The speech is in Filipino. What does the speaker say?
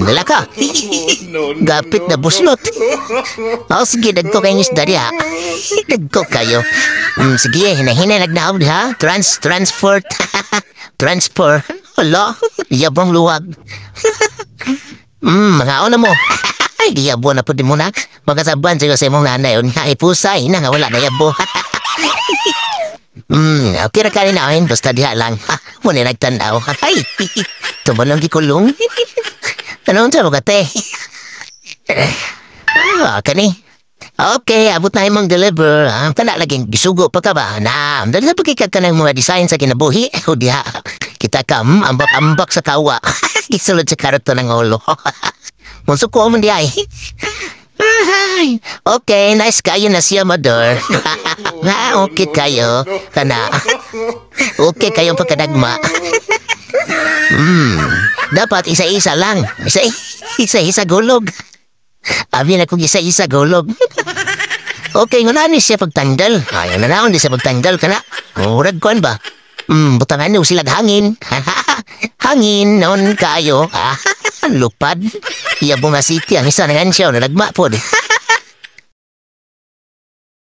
Malaka. Hmm, Gapit na buslot. O oh, sige, nagko kayong isda diha. Nagko kayo. Mm, sige, hinahinay nagnaod ha. Trans, transport. Transfer. Hala, yabang luwag. mm, mga na mo. Ay, yabo na po din mo na. Magkasabuan sa'yo sa imong nanay. Nga ipusa, ina nga wala na yabo. Hmm, okay na kaninain. Basta diha lang. Ha, muna nagtanaw. Ay, tumalong gikulong. Anong sa mga te? ah, kani. Okay, abot na imong deliver. Ah, Ang tala laging gisugo pa ka ba? Na, dali sa pagkikat ka ng mga design sa kinabuhi. O diha, kita ka, ambak-ambak mm, sa kawa. Gisulod sa karoto ng ulo. Munso ko mo diya Okay, nice kayo na siya, Mother. Ah, okay kayo. Kana. okay kayo pagkanagma. Hmm. Dapat isa-isa lang. Isa-isa gulog. Abi na kung isa-isa gulog. okay, wala ni siya pagtanggal. Ayaw na naon di siya pagtanggal ka na. Murag kuan ba? Mm, butangan niyo sila hangin. hangin non kayo. Ah, lupad. Iya bumasiti ang isa nga ansyaw na nagmapod.